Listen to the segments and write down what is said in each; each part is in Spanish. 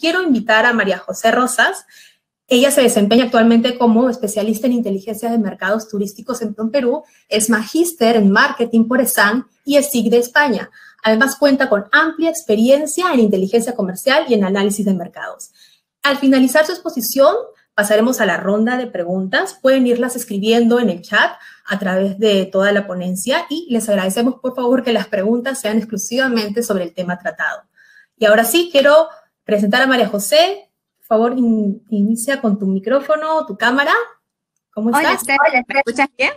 quiero invitar a María José Rosas. Ella se desempeña actualmente como especialista en inteligencia de mercados turísticos en Perú, es magíster en marketing por ESAN y SIG de España. Además cuenta con amplia experiencia en inteligencia comercial y en análisis de mercados. Al finalizar su exposición, pasaremos a la ronda de preguntas. Pueden irlas escribiendo en el chat a través de toda la ponencia y les agradecemos por favor que las preguntas sean exclusivamente sobre el tema tratado. Y ahora sí, quiero presentar a María José. Por favor, inicia con tu micrófono, tu cámara. ¿Cómo estás? Hola, escuchas bien?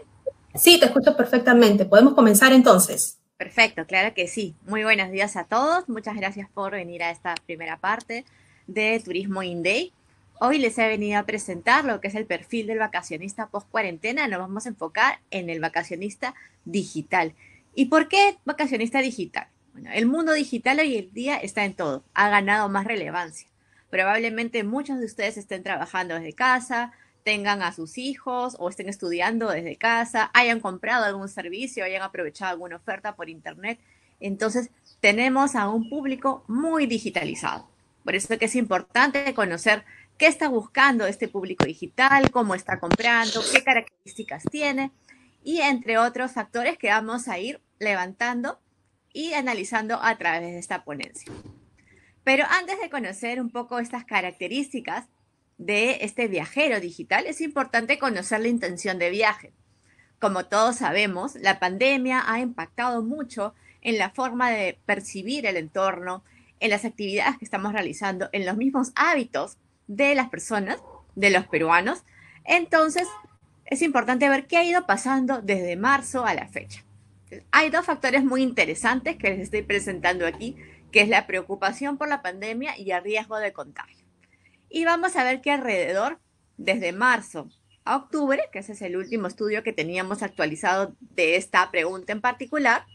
Sí, te escucho perfectamente. Podemos comenzar entonces. Perfecto, claro que sí. Muy buenos días a todos. Muchas gracias por venir a esta primera parte de Turismo In Hoy les he venido a presentar lo que es el perfil del vacacionista post cuarentena. Nos vamos a enfocar en el vacacionista digital. ¿Y por qué vacacionista digital? el mundo digital hoy en día está en todo, ha ganado más relevancia. Probablemente muchos de ustedes estén trabajando desde casa, tengan a sus hijos o estén estudiando desde casa, hayan comprado algún servicio, hayan aprovechado alguna oferta por internet. Entonces, tenemos a un público muy digitalizado. Por eso es importante conocer qué está buscando este público digital, cómo está comprando, qué características tiene y entre otros factores que vamos a ir levantando y analizando a través de esta ponencia. Pero antes de conocer un poco estas características de este viajero digital, es importante conocer la intención de viaje. Como todos sabemos, la pandemia ha impactado mucho en la forma de percibir el entorno, en las actividades que estamos realizando, en los mismos hábitos de las personas, de los peruanos. Entonces, es importante ver qué ha ido pasando desde marzo a la fecha. Hay dos factores muy interesantes que les estoy presentando aquí, que es la preocupación por la pandemia y el riesgo de contagio. Y vamos a ver que alrededor, desde marzo a octubre, que ese es el último estudio que teníamos actualizado de esta pregunta en particular,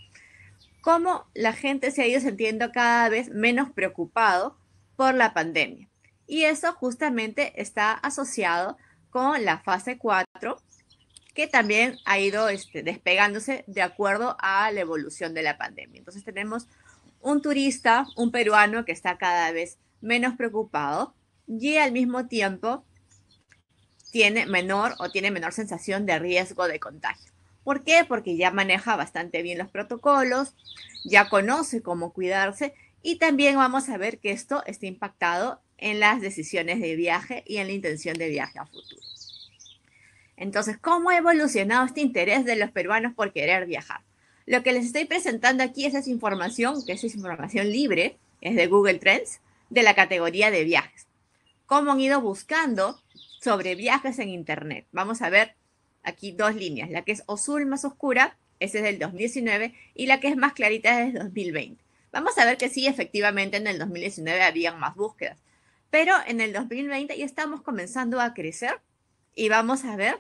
cómo la gente se ha ido sintiendo cada vez menos preocupado por la pandemia. Y eso justamente está asociado con la fase 4 que también ha ido este, despegándose de acuerdo a la evolución de la pandemia. Entonces tenemos un turista, un peruano que está cada vez menos preocupado y al mismo tiempo tiene menor o tiene menor sensación de riesgo de contagio. ¿Por qué? Porque ya maneja bastante bien los protocolos, ya conoce cómo cuidarse y también vamos a ver que esto está impactado en las decisiones de viaje y en la intención de viaje a futuro. Entonces, ¿cómo ha evolucionado este interés de los peruanos por querer viajar? Lo que les estoy presentando aquí es esa información, que es información libre, es de Google Trends, de la categoría de viajes. ¿Cómo han ido buscando sobre viajes en Internet? Vamos a ver aquí dos líneas, la que es azul más oscura, ese es del 2019, y la que es más clarita es del 2020. Vamos a ver que sí, efectivamente en el 2019 habían más búsquedas, pero en el 2020 ya estamos comenzando a crecer y vamos a ver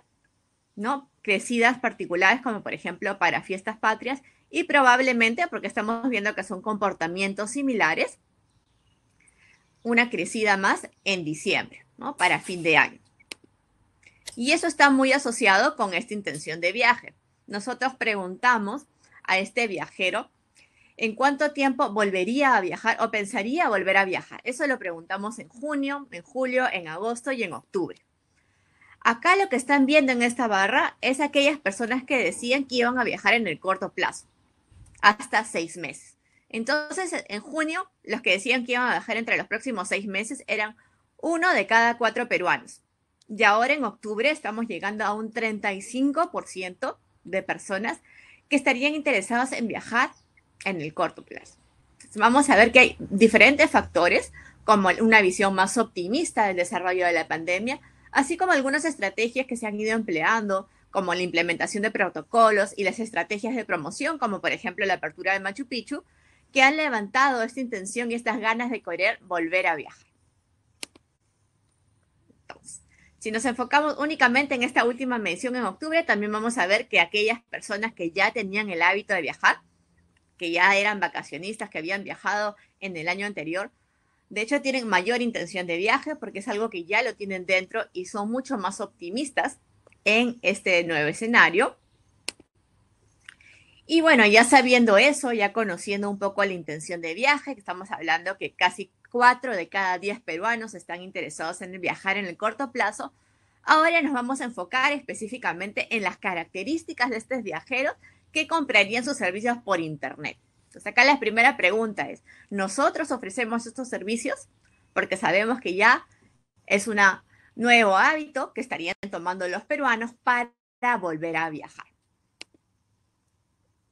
¿no? Crecidas particulares, como por ejemplo para fiestas patrias, y probablemente, porque estamos viendo que son comportamientos similares, una crecida más en diciembre, ¿no? Para fin de año. Y eso está muy asociado con esta intención de viaje. Nosotros preguntamos a este viajero en cuánto tiempo volvería a viajar o pensaría volver a viajar. Eso lo preguntamos en junio, en julio, en agosto y en octubre. Acá lo que están viendo en esta barra es aquellas personas que decían que iban a viajar en el corto plazo, hasta seis meses. Entonces, en junio, los que decían que iban a viajar entre los próximos seis meses eran uno de cada cuatro peruanos. Y ahora en octubre estamos llegando a un 35% de personas que estarían interesadas en viajar en el corto plazo. vamos a ver que hay diferentes factores, como una visión más optimista del desarrollo de la pandemia, así como algunas estrategias que se han ido empleando, como la implementación de protocolos y las estrategias de promoción, como por ejemplo la apertura de Machu Picchu, que han levantado esta intención y estas ganas de querer volver a viajar. Entonces, si nos enfocamos únicamente en esta última mención en octubre, también vamos a ver que aquellas personas que ya tenían el hábito de viajar, que ya eran vacacionistas, que habían viajado en el año anterior, de hecho, tienen mayor intención de viaje porque es algo que ya lo tienen dentro y son mucho más optimistas en este nuevo escenario. Y bueno, ya sabiendo eso, ya conociendo un poco la intención de viaje, que estamos hablando que casi cuatro de cada diez peruanos están interesados en viajar en el corto plazo, ahora nos vamos a enfocar específicamente en las características de estos viajeros que comprarían sus servicios por Internet. Entonces acá la primera pregunta es, ¿nosotros ofrecemos estos servicios? Porque sabemos que ya es un nuevo hábito que estarían tomando los peruanos para volver a viajar.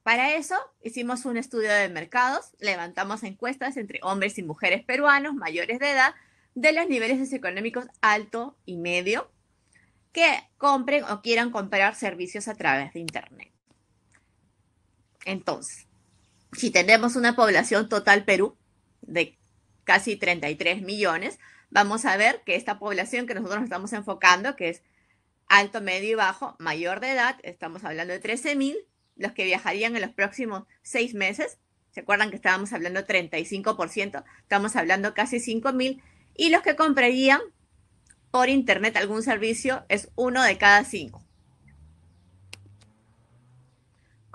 Para eso hicimos un estudio de mercados, levantamos encuestas entre hombres y mujeres peruanos mayores de edad de los niveles socioeconómicos alto y medio que compren o quieran comprar servicios a través de Internet. Entonces, si tenemos una población total Perú de casi 33 millones, vamos a ver que esta población que nosotros nos estamos enfocando, que es alto, medio y bajo, mayor de edad, estamos hablando de mil los que viajarían en los próximos seis meses, ¿se acuerdan que estábamos hablando 35%? Estamos hablando casi mil y los que comprarían por internet algún servicio es uno de cada cinco.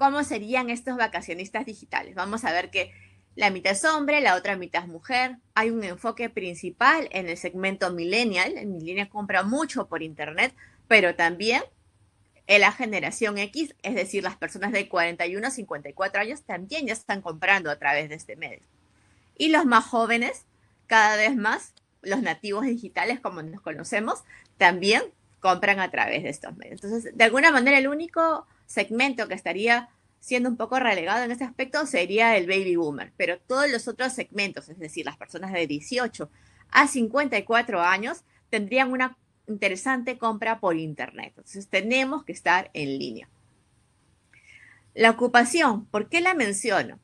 cómo serían estos vacacionistas digitales. Vamos a ver que la mitad es hombre, la otra mitad es mujer. Hay un enfoque principal en el segmento millennial. El millennial compra mucho por Internet, pero también en la generación X, es decir, las personas de 41 a 54 años también ya están comprando a través de este medio. Y los más jóvenes, cada vez más, los nativos digitales como nos conocemos, también compran a través de estos medios. Entonces, de alguna manera, el único segmento que estaría siendo un poco relegado en este aspecto sería el baby boomer, pero todos los otros segmentos, es decir, las personas de 18 a 54 años, tendrían una interesante compra por Internet. Entonces, tenemos que estar en línea. La ocupación, ¿por qué la menciono?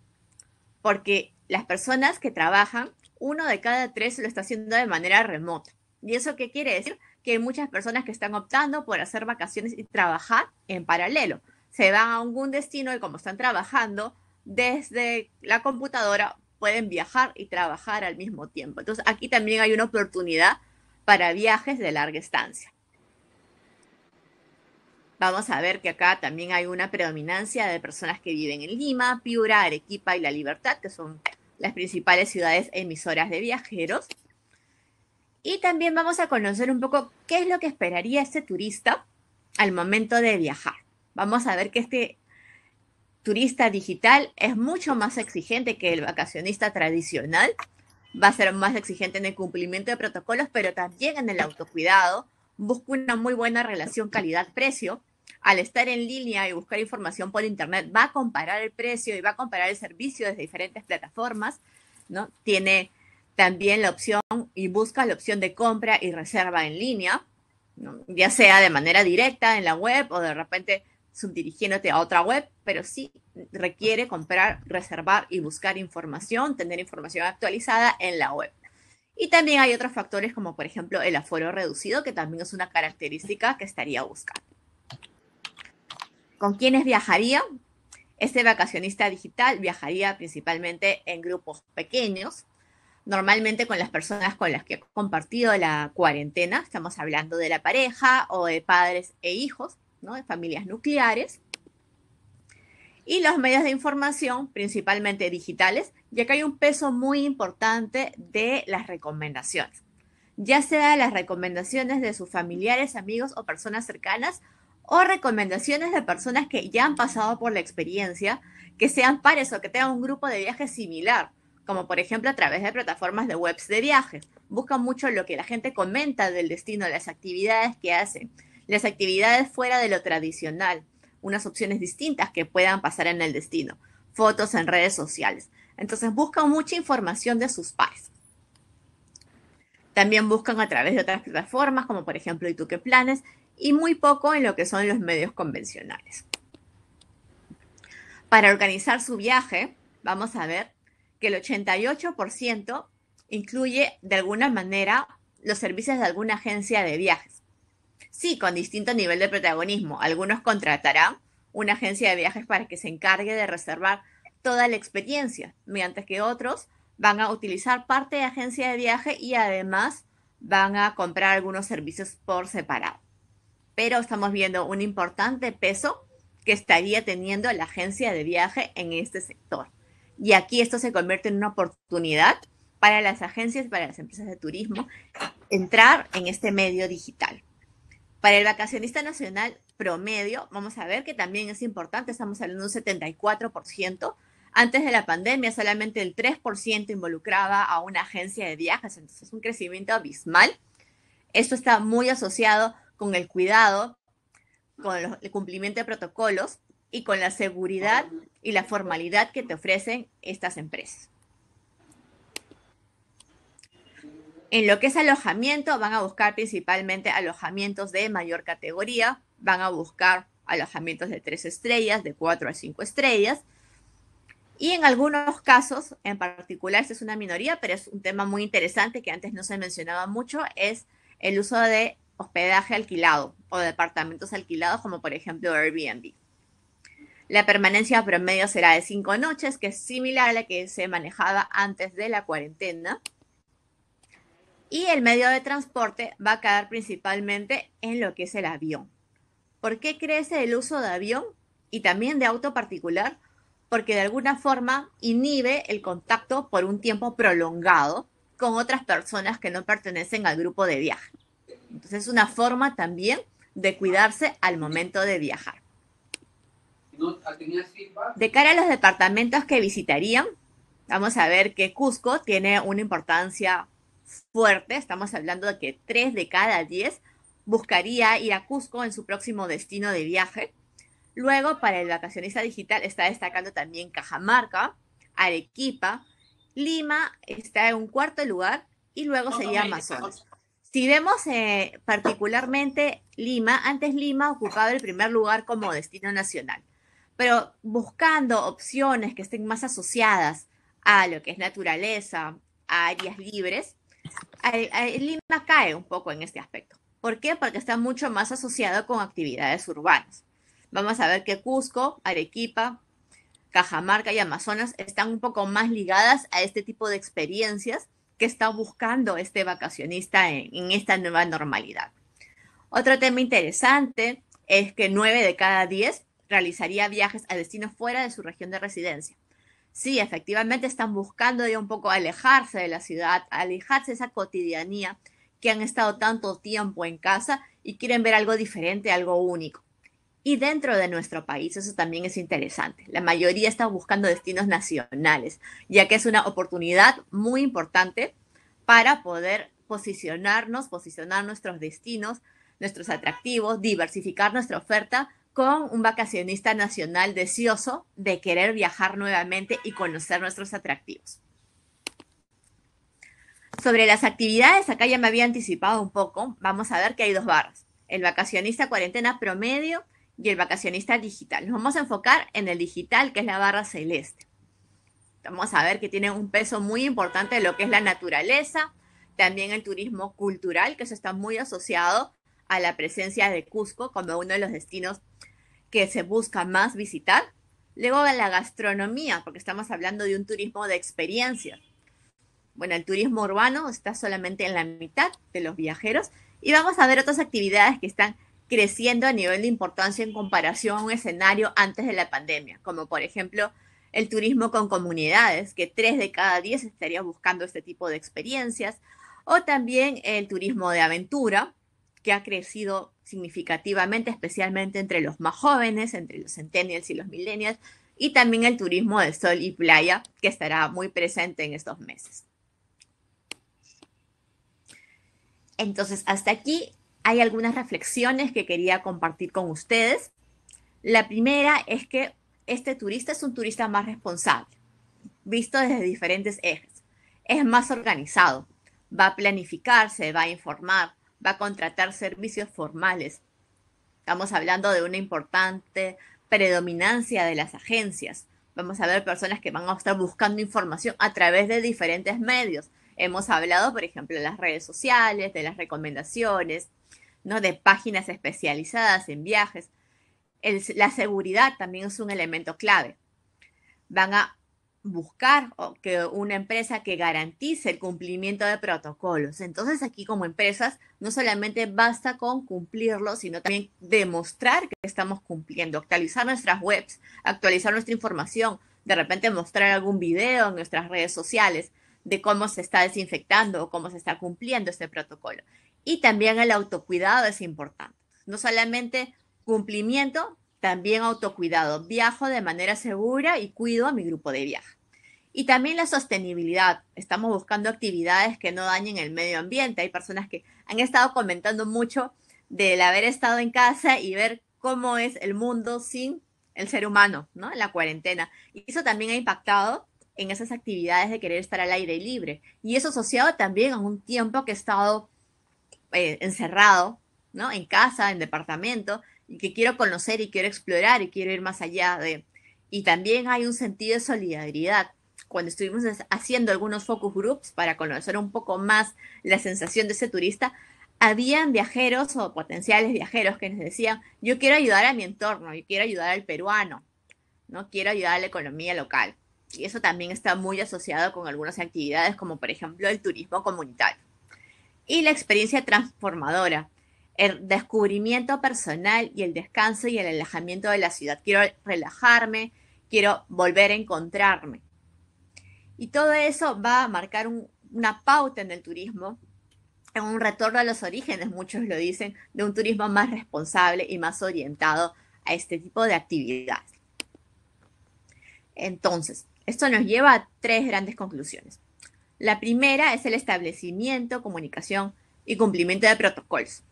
Porque las personas que trabajan, uno de cada tres lo está haciendo de manera remota. ¿Y eso qué quiere decir? que muchas personas que están optando por hacer vacaciones y trabajar en paralelo. Se van a algún destino y como están trabajando desde la computadora, pueden viajar y trabajar al mismo tiempo. Entonces, aquí también hay una oportunidad para viajes de larga estancia. Vamos a ver que acá también hay una predominancia de personas que viven en Lima, Piura, Arequipa y La Libertad, que son las principales ciudades emisoras de viajeros. Y también vamos a conocer un poco qué es lo que esperaría este turista al momento de viajar. Vamos a ver que este turista digital es mucho más exigente que el vacacionista tradicional. Va a ser más exigente en el cumplimiento de protocolos, pero también en el autocuidado. Busca una muy buena relación calidad-precio. Al estar en línea y buscar información por internet, va a comparar el precio y va a comparar el servicio desde diferentes plataformas, ¿no? Tiene también la opción y busca la opción de compra y reserva en línea, ya sea de manera directa en la web o de repente subdirigiéndote a otra web, pero sí requiere comprar, reservar y buscar información, tener información actualizada en la web. Y también hay otros factores como por ejemplo el aforo reducido, que también es una característica que estaría buscando. ¿Con quiénes viajaría? Este vacacionista digital viajaría principalmente en grupos pequeños, normalmente con las personas con las que he compartido la cuarentena, estamos hablando de la pareja o de padres e hijos, ¿no? de familias nucleares. Y los medios de información, principalmente digitales, ya que hay un peso muy importante de las recomendaciones, ya sea las recomendaciones de sus familiares, amigos o personas cercanas, o recomendaciones de personas que ya han pasado por la experiencia, que sean pares o que tengan un grupo de viaje similar, como por ejemplo a través de plataformas de webs de viajes. Buscan mucho lo que la gente comenta del destino, las actividades que hacen, las actividades fuera de lo tradicional, unas opciones distintas que puedan pasar en el destino, fotos en redes sociales. Entonces buscan mucha información de sus pares. También buscan a través de otras plataformas como por ejemplo ¿Y tú qué planes? y muy poco en lo que son los medios convencionales. Para organizar su viaje, vamos a ver que el 88% incluye de alguna manera los servicios de alguna agencia de viajes. Sí, con distinto nivel de protagonismo. Algunos contratarán una agencia de viajes para que se encargue de reservar toda la experiencia, mientras que otros van a utilizar parte de agencia de viaje y además van a comprar algunos servicios por separado. Pero estamos viendo un importante peso que estaría teniendo la agencia de viaje en este sector. Y aquí esto se convierte en una oportunidad para las agencias, para las empresas de turismo, entrar en este medio digital. Para el vacacionista nacional promedio, vamos a ver que también es importante, estamos hablando de un 74%. Antes de la pandemia, solamente el 3% involucraba a una agencia de viajes, entonces es un crecimiento abismal. Esto está muy asociado con el cuidado, con el cumplimiento de protocolos y con la seguridad y la formalidad que te ofrecen estas empresas. En lo que es alojamiento, van a buscar principalmente alojamientos de mayor categoría, van a buscar alojamientos de tres estrellas, de cuatro a cinco estrellas. Y en algunos casos, en particular, esta es una minoría, pero es un tema muy interesante que antes no se mencionaba mucho, es el uso de hospedaje alquilado o departamentos alquilados, como por ejemplo Airbnb. La permanencia promedio será de cinco noches, que es similar a la que se manejaba antes de la cuarentena. Y el medio de transporte va a quedar principalmente en lo que es el avión. ¿Por qué crece el uso de avión y también de auto particular? Porque de alguna forma inhibe el contacto por un tiempo prolongado con otras personas que no pertenecen al grupo de viaje. Entonces es una forma también de cuidarse al momento de viajar de cara a los departamentos que visitarían, vamos a ver que Cusco tiene una importancia fuerte, estamos hablando de que 3 de cada 10 buscaría ir a Cusco en su próximo destino de viaje. Luego, para el vacacionista digital está destacando también Cajamarca, Arequipa, Lima está en un cuarto lugar y luego sería Amazonas. Si vemos eh, particularmente Lima, antes Lima ocupaba el primer lugar como destino nacional pero buscando opciones que estén más asociadas a lo que es naturaleza, a áreas libres, Lima cae un poco en este aspecto. ¿Por qué? Porque está mucho más asociado con actividades urbanas. Vamos a ver que Cusco, Arequipa, Cajamarca y Amazonas están un poco más ligadas a este tipo de experiencias que está buscando este vacacionista en, en esta nueva normalidad. Otro tema interesante es que 9 de cada 10 realizaría viajes a destinos fuera de su región de residencia. Sí, efectivamente están buscando ya un poco alejarse de la ciudad, alejarse de esa cotidianía que han estado tanto tiempo en casa y quieren ver algo diferente, algo único. Y dentro de nuestro país eso también es interesante. La mayoría está buscando destinos nacionales, ya que es una oportunidad muy importante para poder posicionarnos, posicionar nuestros destinos, nuestros atractivos, diversificar nuestra oferta con un vacacionista nacional deseoso de querer viajar nuevamente y conocer nuestros atractivos. Sobre las actividades, acá ya me había anticipado un poco, vamos a ver que hay dos barras, el vacacionista cuarentena promedio y el vacacionista digital. Nos vamos a enfocar en el digital, que es la barra celeste. Vamos a ver que tiene un peso muy importante lo que es la naturaleza, también el turismo cultural, que eso está muy asociado a la presencia de Cusco como uno de los destinos que se busca más visitar, luego la gastronomía, porque estamos hablando de un turismo de experiencia. Bueno, el turismo urbano está solamente en la mitad de los viajeros y vamos a ver otras actividades que están creciendo a nivel de importancia en comparación a un escenario antes de la pandemia, como por ejemplo el turismo con comunidades, que tres de cada diez estarían buscando este tipo de experiencias, o también el turismo de aventura, que ha crecido significativamente, especialmente entre los más jóvenes, entre los centennials y los millennials, y también el turismo de sol y playa, que estará muy presente en estos meses. Entonces, hasta aquí hay algunas reflexiones que quería compartir con ustedes. La primera es que este turista es un turista más responsable, visto desde diferentes ejes. Es más organizado, va a planificarse, va a informar, va a contratar servicios formales. Estamos hablando de una importante predominancia de las agencias. Vamos a ver personas que van a estar buscando información a través de diferentes medios. Hemos hablado, por ejemplo, de las redes sociales, de las recomendaciones, ¿no? de páginas especializadas en viajes. la seguridad también es un elemento clave. Van a buscar que una empresa que garantice el cumplimiento de protocolos. Entonces aquí como empresas no solamente basta con cumplirlo, sino también demostrar que estamos cumpliendo, actualizar nuestras webs, actualizar nuestra información, de repente mostrar algún video en nuestras redes sociales de cómo se está desinfectando o cómo se está cumpliendo este protocolo. Y también el autocuidado es importante. No solamente cumplimiento, también autocuidado. Viajo de manera segura y cuido a mi grupo de viaje. Y también la sostenibilidad. Estamos buscando actividades que no dañen el medio ambiente. Hay personas que han estado comentando mucho del haber estado en casa y ver cómo es el mundo sin el ser humano, ¿no? la cuarentena. Y eso también ha impactado en esas actividades de querer estar al aire libre. Y eso asociado también a un tiempo que he estado eh, encerrado, ¿no? En casa, en departamento, y que quiero conocer y quiero explorar y quiero ir más allá de... Y también hay un sentido de solidaridad. Cuando estuvimos haciendo algunos focus groups para conocer un poco más la sensación de ese turista, habían viajeros o potenciales viajeros que nos decían, yo quiero ayudar a mi entorno, yo quiero ayudar al peruano, no quiero ayudar a la economía local. Y eso también está muy asociado con algunas actividades como por ejemplo el turismo comunitario. Y la experiencia transformadora, el descubrimiento personal y el descanso y el alejamiento de la ciudad. Quiero relajarme, quiero volver a encontrarme. Y todo eso va a marcar una pauta en el turismo, en un retorno a los orígenes, muchos lo dicen, de un turismo más responsable y más orientado a este tipo de actividades. Entonces, esto nos lleva a tres grandes conclusiones. La primera es el establecimiento, comunicación y cumplimiento de protocolos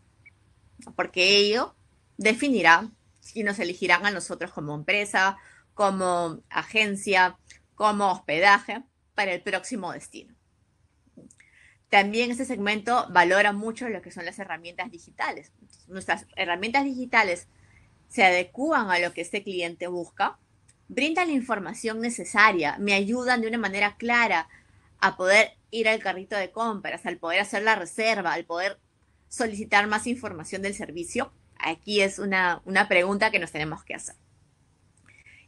porque ello definirá y nos elegirán a nosotros como empresa, como agencia, como hospedaje para el próximo destino. También este segmento valora mucho lo que son las herramientas digitales. nuestras herramientas digitales se adecúan a lo que este cliente busca, brindan la información necesaria, me ayudan de una manera clara a poder ir al carrito de compras, al poder hacer la reserva, al poder solicitar más información del servicio? Aquí es una, pregunta que nos tenemos que hacer.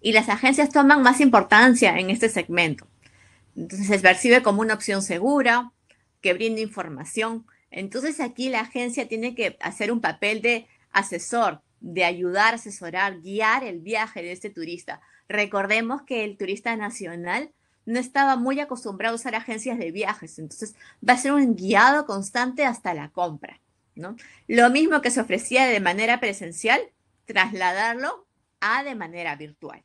Y las agencias toman más importancia en este segmento. Entonces se percibe como una opción segura, que brinda información. Entonces aquí la agencia tiene que hacer un papel de asesor, de ayudar, asesorar, guiar el viaje de este turista. Recordemos que el turista nacional no estaba muy acostumbrado a usar agencias de viajes, entonces va a ser un guiado constante hasta la compra. Lo mismo que se ofrecía de manera presencial, trasladarlo a de manera virtual.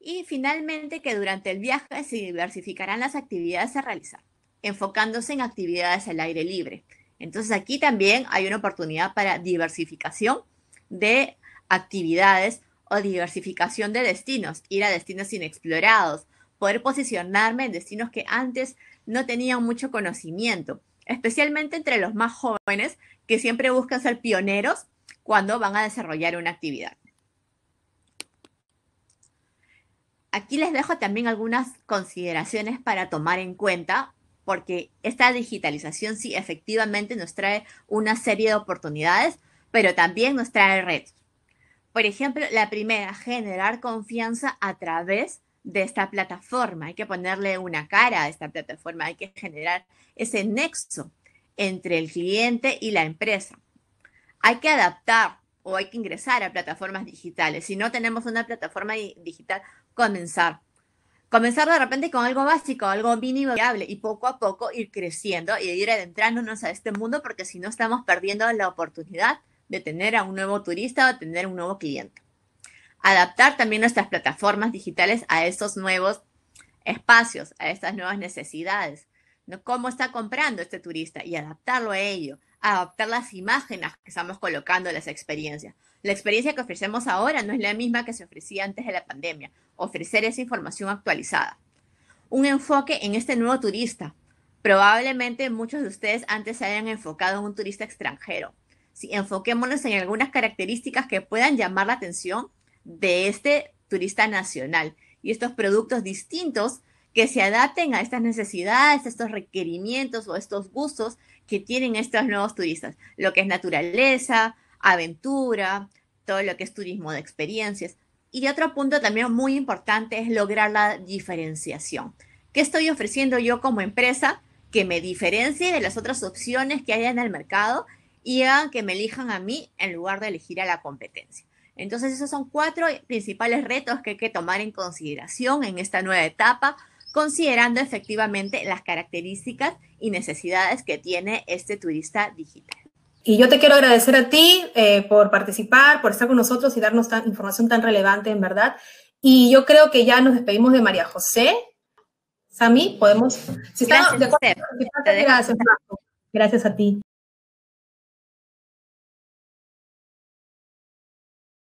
Y finalmente que durante el viaje se diversificarán las actividades a realizar, enfocándose en actividades al aire libre. Entonces aquí también hay una oportunidad para diversificación de actividades o diversificación de destinos, ir a destinos inexplorados, poder posicionarme en destinos que antes no tenían mucho conocimiento especialmente entre los más jóvenes que siempre buscan ser pioneros cuando van a desarrollar una actividad. Aquí les dejo también algunas consideraciones para tomar en cuenta, porque esta digitalización sí efectivamente nos trae una serie de oportunidades, pero también nos trae retos. Por ejemplo, la primera, generar confianza a través de esta plataforma, hay que ponerle una cara a esta plataforma, hay que generar ese nexo entre el cliente y la empresa. Hay que adaptar o hay que ingresar a plataformas digitales. Si no tenemos una plataforma digital, comenzar. Comenzar de repente con algo básico, algo mínimo viable y poco a poco ir creciendo y ir adentrándonos a este mundo porque si no estamos perdiendo la oportunidad de tener a un nuevo turista o tener un nuevo cliente adaptar también nuestras plataformas digitales a estos nuevos espacios, a estas nuevas necesidades. ¿Cómo está comprando este turista? Y adaptarlo a ello, adaptar las imágenes que estamos colocando las experiencias. La experiencia que ofrecemos ahora no es la misma que se ofrecía antes de la pandemia. Ofrecer esa información actualizada. Un enfoque en este nuevo turista. Probablemente muchos de ustedes antes se hayan enfocado en un turista extranjero. Si enfoquémonos en algunas características que puedan llamar la atención de este turista nacional y estos productos distintos que se adapten a estas necesidades, estos requerimientos o estos gustos que tienen estos nuevos turistas, lo que es naturaleza, aventura, todo lo que es turismo de experiencias. Y otro punto también muy importante es lograr la diferenciación. ¿Qué estoy ofreciendo yo como empresa que me diferencie de las otras opciones que hay en el mercado y hagan que me elijan a mí en lugar de elegir a la competencia? Entonces, esos son cuatro principales retos que hay que tomar en consideración en esta nueva etapa, considerando efectivamente las características y necesidades que tiene este turista digital. Y yo te quiero agradecer a ti eh, por participar, por estar con nosotros y darnos tan, información tan relevante, en verdad. Y yo creo que ya nos despedimos de María José. Sami, podemos. Si de gracias a ti.